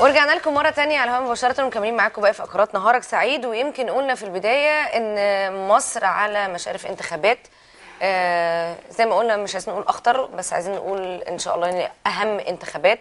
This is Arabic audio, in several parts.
ورجعنا لكم مره تانية على الهواء مباشره ومكملين معاكم بقى في اقرات نهارك سعيد ويمكن قلنا في البدايه ان مصر على مشارف انتخابات آه زي ما قلنا مش عايزين نقول اخطر بس عايزين نقول ان شاء الله يعني اهم انتخابات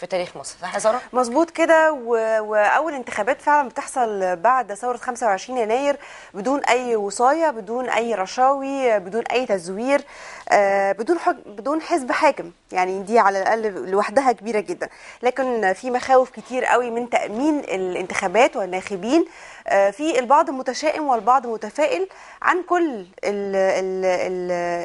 في تاريخ مصر صح يا ساره مظبوط كده و... واول انتخابات فعلا بتحصل بعد ثوره 25 يناير بدون اي وصايه بدون اي رشاوي بدون اي تزوير آه، بدون حج... بدون حزب حاكم يعني دي على الاقل لوحدها كبيره جدا لكن في مخاوف كتير قوي من تامين الانتخابات والناخبين آه، في البعض متشائم والبعض متفائل عن كل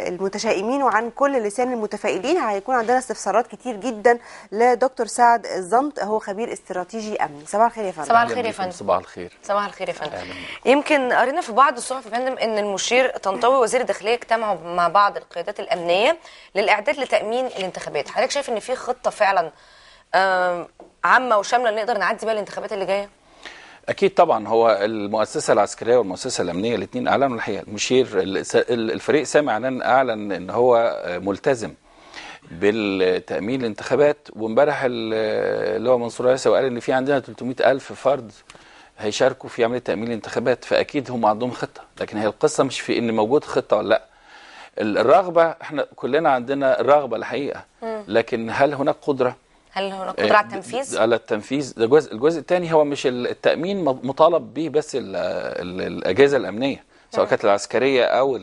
المتشائمين وعن كل لسان المتفائلين هيكون عندنا استفسارات كتير جدا لدكتور دكتور سعد الزنط هو خبير استراتيجي امني صباح الخير يا فندم صباح الخير يا فندم صباح الخير صباح الخير يا فندم يمكن قرينا في بعض الصحف يا فندم ان المشير طنطاوي وزير الداخليه اجتمعوا مع بعض القيادات الامنيه للاعداد لتامين الانتخابات حضرتك شايف ان في خطه فعلا عامه وشامله نقدر نعدي بيها الانتخابات اللي جايه اكيد طبعا هو المؤسسه العسكريه والمؤسسه الامنيه الاثنين اعلنوا الحقيقه المشير الفريق سامي اعلن ان هو ملتزم بالتامين الانتخابات وامبارح اللي هو منصور ياسر قال ان في عندنا 300 الف فرد هيشاركوا في عمليه تامين الانتخابات فاكيد هم عندهم خطه لكن هي القصه مش في ان موجود خطه ولا لا الرغبه احنا كلنا عندنا الرغبه الحقيقه لكن هل هناك قدره هل هناك قدره على آه، التنفيذ؟ على التنفيذ ده جزء الجزء الثاني هو مش التامين مطالب به بس الاجهزه الامنيه سواء كانت العسكريه او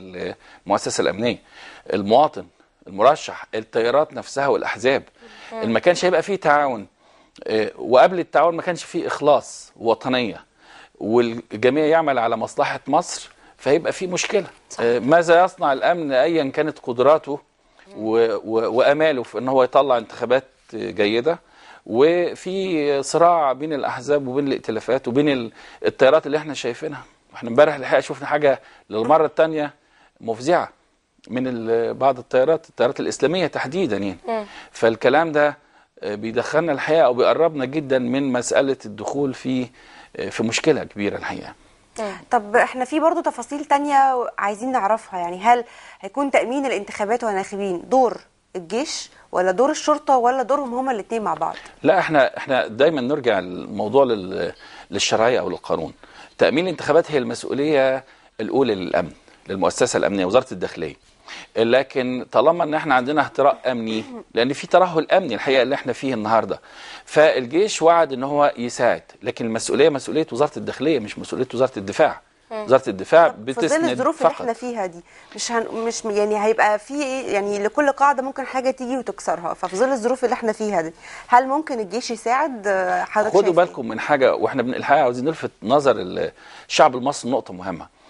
المؤسسه الامنيه المواطن المرشح التيارات نفسها والاحزاب ما كانش هيبقى فيه تعاون آه، وقبل التعاون ما كانش فيه اخلاص وطنيه والجميع يعمل على مصلحه مصر فهيبقى فيه مشكله صح. آه، ماذا يصنع الامن ايا كانت قدراته واماله في ان هو يطلع انتخابات جيده وفي صراع بين الاحزاب وبين الائتلافات وبين التيارات اللي احنا شايفينها احنا امبارح الحقيقه شفنا حاجه للمره الثانيه مفزعه من بعض التيارات التيارات الإسلامية تحديدا يعني م. فالكلام ده آه، بيدخلنا الحقيقة أو بيقربنا جدا من مسألة الدخول في آه، في مشكلة كبيرة الحقيقة طب احنا في برضه تفاصيل تانية عايزين نعرفها يعني هل هيكون تأمين الانتخابات والناخبين دور الجيش ولا دور الشرطة ولا دورهم هما الاثنين مع بعض لا احنا احنا دايما نرجع الموضوع للشرعية او للقانون تأمين الانتخابات هي المسؤولية الأولى للأمن للمؤسسه الامنيه وزاره الداخليه لكن طالما ان احنا عندنا اهتراء امني لان في ترهل امني الحقيقه اللي احنا فيه النهارده فالجيش وعد ان هو يساعد لكن المسؤوليه مسؤوليه وزاره الداخليه مش مسؤوليه وزاره الدفاع وزاره الدفاع بتسند الظروف اللي احنا فيها دي مش هن... مش يعني هيبقى في يعني لكل قاعده ممكن حاجه تيجي وتكسرها ففي ظل الظروف اللي احنا فيها دي هل ممكن الجيش يساعد حضرتك خدوا إيه؟ بالكم من حاجه واحنا الحقيقه عاوزين نلفت نظر الشعب المصري نقطه مهمه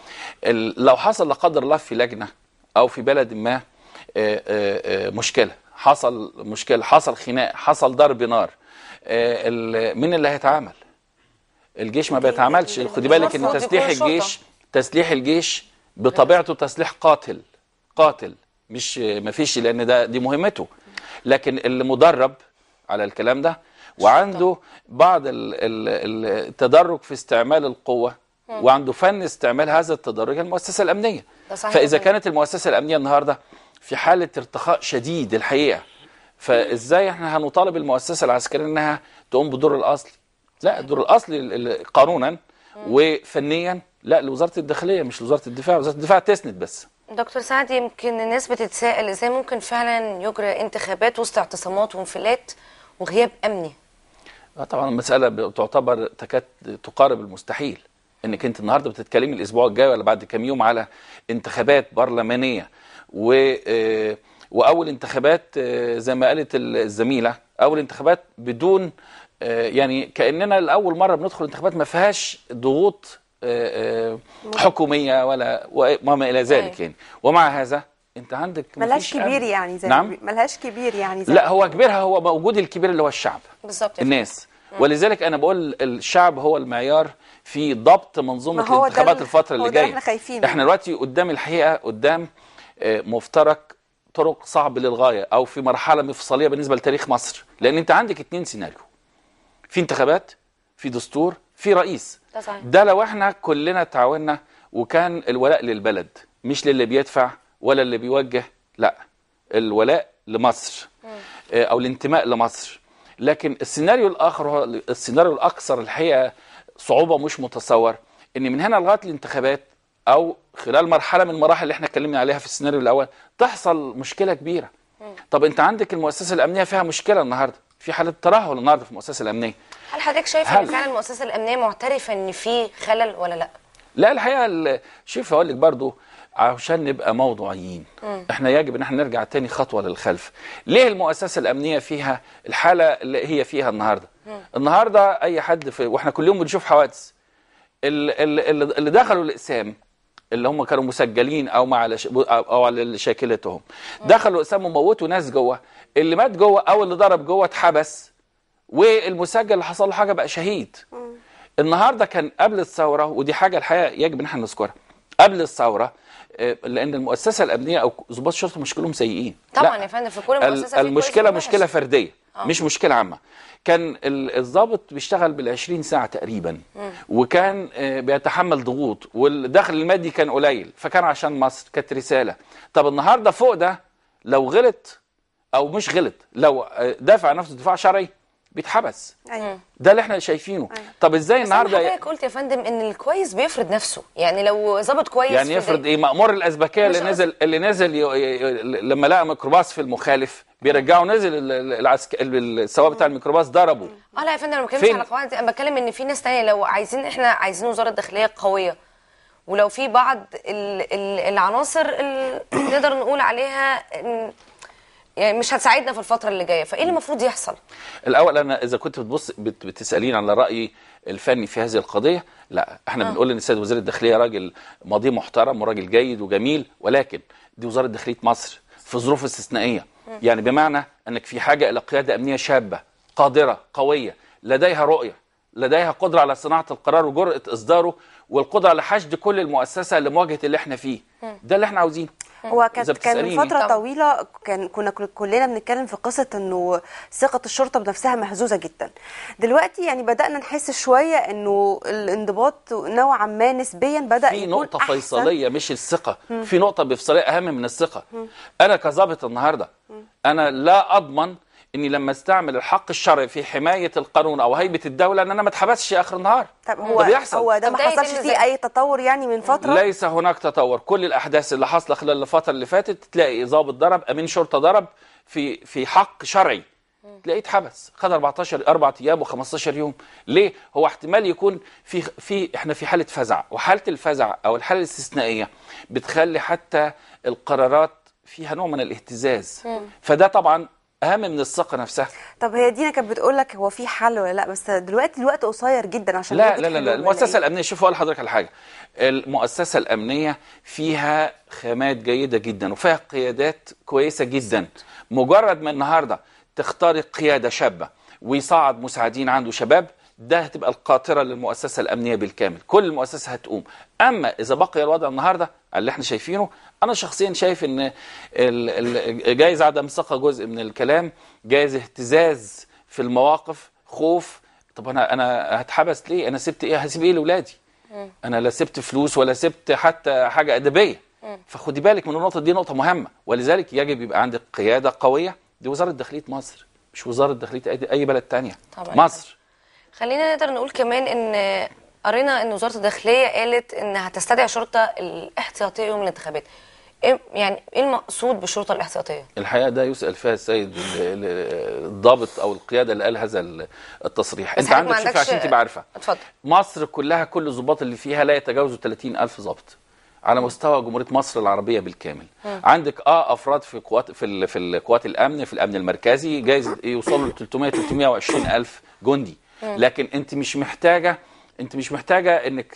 لو حصل لا قدر الله في لجنه او في بلد ما آه، آه، آه، مشكله حصل مشكله حصل خناق حصل ضرب نار مين اللي هيتعامل الجيش ما بيتعاملش خدي بالك ان تسليح الجيش تسليح الجيش بطبيعته تسليح قاتل قاتل مش ما فيش لان ده دي مهمته لكن اللي مدرب على الكلام ده وعنده بعض التدرج في استعمال القوه وعنده فن استعمال هذا التدرج المؤسسة الأمنية ده صحيح فإذا كانت المؤسسة الأمنية النهاردة في حالة ارتخاء شديد الحقيقة فإزاي احنا هنطالب المؤسسة العسكرية أنها تقوم بدور الأصلي لا الدور الأصلي قانونا وفنيا لا لوزارة الداخلية مش لوزارة الدفاع وزارة الدفاع تسند بس دكتور سعد يمكن الناس بتتساءل ازاي ممكن فعلا يجرى انتخابات وسط اعتصامات وانفلات وغياب امني آه، طبعا المساله تعتبر تكاد تقارب المستحيل انك انت النهارده بتتكلمي الاسبوع الجاي ولا بعد كام يوم على انتخابات برلمانيه و آه، واول انتخابات آه، زي ما قالت الزميله اول انتخابات بدون آه، يعني كاننا لاول مره بندخل انتخابات ما فيهاش ضغوط حكوميه ولا وما الى ذلك أيوة. يعني ومع هذا انت عندك ملهاش كبير يعني زي نعم؟ ملهاش كبير يعني زي لا هو كبيرها هو موجود الكبير اللي هو الشعب بالظبط الناس ولذلك انا بقول الشعب هو المعيار في ضبط منظومه الانتخابات الفتره اللي جايه احنا خايفين احنا دلوقتي قدام الحقيقه قدام آه، مفترق طرق صعب للغايه او في مرحله مفصليه بالنسبه لتاريخ مصر لان انت عندك اتنين سيناريو في انتخابات في دستور في رئيس ده, صحيح. ده لو احنا كلنا تعاوننا وكان الولاء للبلد مش للي بيدفع ولا اللي بيوجه لا الولاء لمصر آه، او الانتماء لمصر لكن السيناريو الاخر هو السيناريو الاكثر الحقيقه صعوبه مش متصور ان من هنا لغايه الانتخابات او خلال مرحله من المراحل اللي احنا اتكلمنا عليها في السيناريو الاول تحصل مشكله كبيره طب انت عندك المؤسسه الامنيه فيها مشكله النهارده في حاله ترهل النهارده في المؤسسه الامنيه هل حضرتك شايف ان فعلا المؤسسه الامنيه معترفه ان في خلل ولا لا لا الحقيقه شوف هقول لك برضه عشان نبقى موضوعيين م. احنا يجب ان احنا نرجع تاني خطوه للخلف ليه المؤسسه الامنيه فيها الحاله اللي هي فيها النهارده م. النهارده اي حد في واحنا كل يوم بنشوف حوادث اللي, اللي دخلوا الاقسام اللي هم كانوا مسجلين او مع على او على شاكلتهم دخلوا اقسام وموتوا ناس جوه اللي مات جوه او اللي ضرب جوه اتحبس والمسجل اللي حصل له حاجه بقى شهيد م. النهارده كان قبل الثوره ودي حاجه الحقيقه يجب ان احنا نذكرها قبل الثوره آه، لان المؤسسه الامنيه او ضباط الشرطه مش كلهم سيئين طبعا يا فندم في كل مؤسسه المشكله مشكله فرديه أوه. مش مشكله عامه كان الضابط بيشتغل بال20 ساعه تقريبا م. وكان آه، بيتحمل ضغوط والدخل المادي كان قليل فكان عشان مصر كانت رساله طب النهارده فوق ده لو غلط او مش غلط لو آه، دافع نفسه دفاع شرعي بيتحبس أيوة. ده اللي احنا شايفينه أيوة. طب ازاي النهارده حضرتك قلت يا فندم ان الكويس بيفرض نفسه يعني لو ظبط كويس يعني يفرض ايه مأمور الازبكيه اللي نزل اللي نزل لما لقى ميكروباص في المخالف بيرجعه نزل العسك... السواق بتاع الميكروباص ضربه اه لا يا فندم انا ما بتكلمش على قواعد انا بتكلم ان في ناس ثانيه لو عايزين احنا عايزين وزاره داخليه قويه ولو في بعض ال... العناصر اللي نقدر نقول عليها يعني مش هتساعدنا في الفتره اللي جايه فايه اللي المفروض يحصل الاول انا اذا كنت بتبص بتسالين على رايي الفني في هذه القضيه لا احنا آه. بنقول ان السيد وزير الداخليه راجل ماضي محترم وراجل جيد وجميل ولكن دي وزاره داخليه مصر في ظروف استثنائيه م. يعني بمعنى انك في حاجه الى قياده امنيه شابه قادره قويه لديها رؤيه لديها قدره على صناعه القرار وجرأه اصداره والقدره على حشد كل المؤسسه لمواجهه اللي احنا فيه م. ده اللي احنا عاوزينه هو كانت كان فتره طبعا. طويله كان كنا كلنا بنتكلم في قصه انه ثقه الشرطه بنفسها مهزوزه جدا دلوقتي يعني بدانا نحس شويه انه الانضباط نوعا ما نسبيا بدا في نقطه أحسن. فيصليه مش الثقه في نقطه بفصليه اهم من الثقه انا كظابط النهارده انا لا اضمن اني لما استعمل الحق الشرعي في حمايه القانون او هيبه الدوله ان انا ما اتحبسش اخر النهار طب هو ده بيحصل هو ده ما حصلش فيه اي تطور يعني من فتره ليس هناك تطور كل الاحداث اللي حاصله خلال الفتره اللي فاتت تلاقي ضابط ضرب امين شرطه ضرب في في حق شرعي تلاقيه اتحبس خد 14 اربع ايام و15 يوم ليه هو احتمال يكون في في احنا في حاله فزع وحاله الفزع او الحاله الاستثنائيه بتخلي حتى القرارات فيها نوع من الاهتزاز فده طبعا اهم من الثقه نفسها طب هي دينا كانت بتقول لك هو في حل ولا لا بس دلوقتي الوقت قصير جدا عشان لا لا لا, لا المؤسسه الامنيه شوف اقول لحضرتك على حاجه المؤسسه الامنيه فيها خامات جيده جدا وفيها قيادات كويسه جدا مجرد ما النهارده تختار قياده شابه ويصعد مساعدين عنده شباب ده هتبقى القاطرة للمؤسسة الأمنية بالكامل كل المؤسسة هتقوم أما إذا بقي الوضع النهاردة اللي احنا شايفينه أنا شخصيا شايف أن جايز عدم ثقة جزء من الكلام جايز اهتزاز في المواقف خوف طب أنا أنا هتحبس ليه أنا سبت إيه هسيب إيه لأولادي أنا لا سبت فلوس ولا سبت حتى حاجة أدبية فخدي بالك من النقطة دي نقطة مهمة ولذلك يجب يبقى عندك قيادة قوية دي وزارة داخلية مصر مش وزارة داخلية أي بلد تانية طبعا. مصر خلينا نقدر نقول كمان ان قرينا ان وزاره الداخليه قالت ان هتستدعي شرطه الاحتياطيه يوم الانتخابات يعني ايه المقصود بالشرطه الاحتياطيه؟ الحقيقه ده يسال فيها السيد الضابط او القياده اللي قال هذا التصريح، انت عندك شوف عشان تبقى عارفه اتفضل مصر كلها كل الضباط اللي فيها لا يتجاوزوا 30000 ضابط على مستوى جمهوريه مصر العربيه بالكامل م. عندك اه افراد في قوات في في قوات الامن في الامن المركزي جايز يوصلوا ل 300 320 الف جندي آه. لكن انت مش محتاجه انت مش محتاجه انك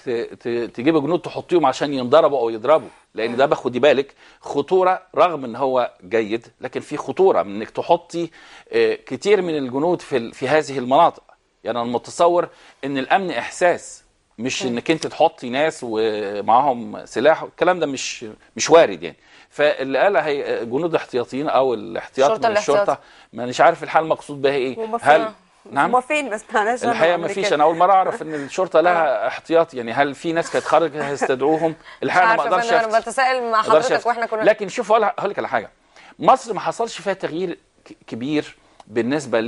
تجيب جنود تحطيهم عشان ينضربوا او يضربوا لان آه. ده باخدي بالك خطوره رغم ان هو جيد لكن في خطوره من انك تحطي آه، كتير من الجنود في في هذه المناطق يعني انا متصور ان الامن احساس مش انك انت تحطي ناس ومعاهم سلاح الكلام ده مش مش وارد يعني فاللي قالها هي جنود احتياطيين او الاحتياط من الاحتياط. الشرطه مانيش عارف الحال المقصود بها ايه ومفهوم. هل نعم هو فين ما معلش الحقيقه ما فيش انا اول مره اعرف ان الشرطه لها آه. احتياطي يعني هل في ناس كانت خارجه هيستدعوهم الحقيقه انا ما اقدرش انا بتسائل مع حضرتك واحنا كنا لكن شوف هقول لك على حاجه مصر ما حصلش فيها تغيير كبير بالنسبه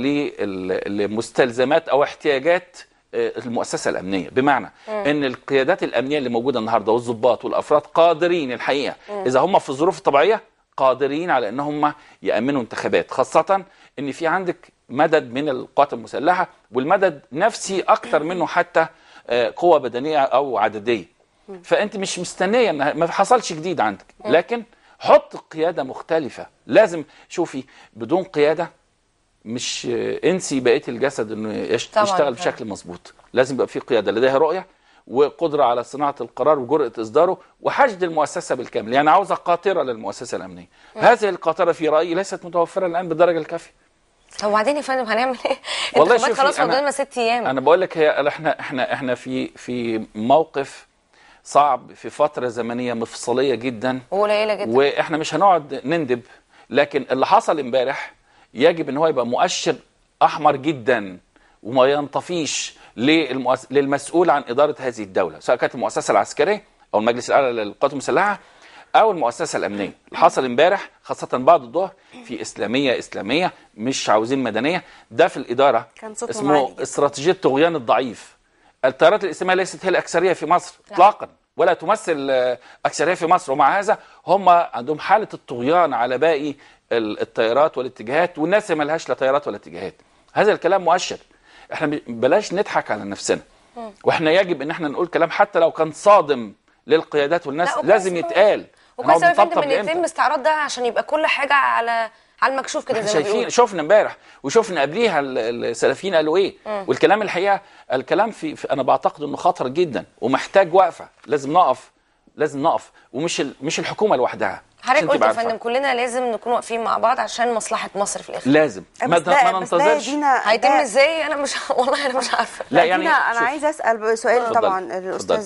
لمستلزمات او احتياجات آه، المؤسسه الامنيه بمعنى م. ان القيادات الامنيه اللي موجوده النهارده والضباط والافراد قادرين الحقيقه م. اذا هم في الظروف الطبيعيه قادرين على ان هم يامنوا انتخابات خاصه ان في عندك مدد من القوات المسلحه والمدد نفسي اكتر منه حتى آه، قوه بدنيه او عدديه فانت مش مستنيه ان ما حصلش جديد عندك لكن حط قياده مختلفه لازم شوفي بدون قياده مش آه، انسي بقيه الجسد انه يشتغل بشكل مظبوط لازم يبقى في قياده لديها رؤيه وقدرة على صناعة القرار وجرأة إصداره وحشد المؤسسة بالكامل يعني عاوزة قاطرة للمؤسسة الأمنية هذه القاطرة في رأيي ليست متوفرة الآن بالدرجة الكافية طب وبعدين يا فندم هنعمل ايه؟ والله شوفي خلاص فاضلنا ست ايام انا بقول لك هي احنا احنا احنا في في موقف صعب في فتره زمنيه مفصليه جدا وقليله جدا واحنا مش هنقعد نندب لكن اللي حصل امبارح يجب ان هو يبقى مؤشر احمر جدا وما ينطفيش للمؤس... للمسؤول عن اداره هذه الدوله سواء كانت المؤسسه العسكريه او المجلس الاعلى للقوات المسلحه او المؤسسه الامنيه اللي حصل امبارح خاصه بعد الظهر في اسلاميه اسلاميه مش عاوزين مدنيه ده في الاداره كان اسمه معالي. استراتيجيه طغيان الضعيف التيارات الاسلاميه ليست هي الاكثريه في مصر اطلاقا ولا تمثل اكثريه في مصر ومع هذا هم عندهم حاله الطغيان على باقي التيارات والاتجاهات والناس ما لهاش لا تيارات ولا اتجاهات هذا الكلام مؤشر احنا بلاش نضحك على نفسنا واحنا يجب ان احنا نقول كلام حتى لو كان صادم للقيادات والناس لازم يتقال وكويس يا فندم ان يتم استعراض ده عشان يبقى كل حاجه على على المكشوف كده زي ما بيقولوا شفنا امبارح وشفنا قبليها السلفيين قالوا ايه مم. والكلام الحقيقه الكلام في, في انا بعتقد انه خطر جدا ومحتاج وقفه لازم نقف لازم نقف ومش مش الحكومه لوحدها حضرتك قلت يا فندم كلنا لازم نكون واقفين مع بعض عشان مصلحه مصر في الاخر لازم ما ننتظرش هيتم ازاي انا مش والله انا مش عارفه لا يعني انا عايزه اسال سؤال طبعا الاستاذ